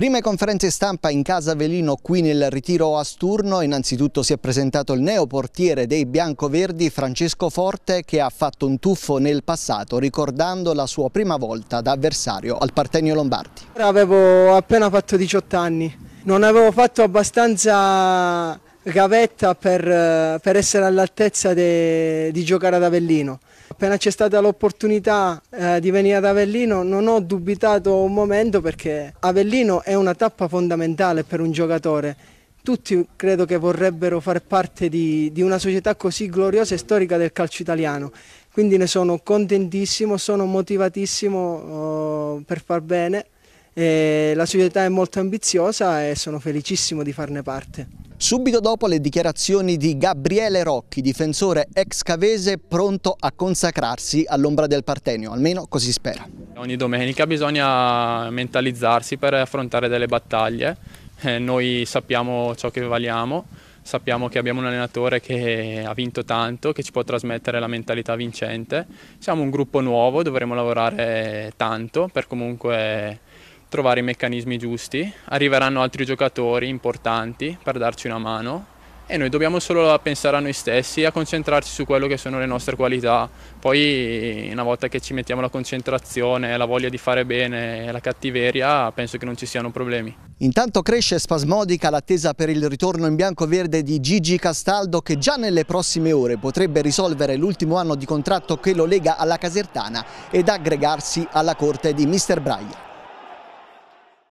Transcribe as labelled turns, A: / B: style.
A: Prime conferenze stampa in casa Velino qui nel ritiro a Sturno, innanzitutto si è presentato il neoportiere dei biancoverdi Francesco Forte che ha fatto un tuffo nel passato ricordando la sua prima volta da avversario al Partenio Lombardi.
B: Avevo appena fatto 18 anni, non avevo fatto abbastanza gavetta per, eh, per essere all'altezza di giocare ad Avellino. Appena c'è stata l'opportunità eh, di venire ad Avellino non ho dubitato un momento perché Avellino è una tappa fondamentale per un giocatore. Tutti credo che vorrebbero far parte di, di una società così gloriosa e storica del calcio italiano, quindi ne sono contentissimo, sono motivatissimo eh, per far bene. Eh, la società
A: è molto ambiziosa e sono felicissimo di farne parte. Subito dopo le dichiarazioni di Gabriele Rocchi, difensore ex cavese pronto a consacrarsi all'ombra del Partenio, almeno così spera.
C: Ogni domenica bisogna mentalizzarsi per affrontare delle battaglie, eh, noi sappiamo ciò che valiamo, sappiamo che abbiamo un allenatore che ha vinto tanto, che ci può trasmettere la mentalità vincente, siamo un gruppo nuovo, dovremo lavorare tanto per comunque trovare i meccanismi giusti, arriveranno altri giocatori importanti per darci una mano e noi dobbiamo solo pensare a noi stessi, a concentrarci su quello che sono le nostre qualità. Poi una volta che ci mettiamo la concentrazione, la voglia di fare bene, la cattiveria, penso che non ci siano problemi.
A: Intanto cresce spasmodica l'attesa per il ritorno in bianco-verde di Gigi Castaldo che già nelle prossime ore potrebbe risolvere l'ultimo anno di contratto che lo lega alla Casertana ed aggregarsi alla corte di Mr. Braia.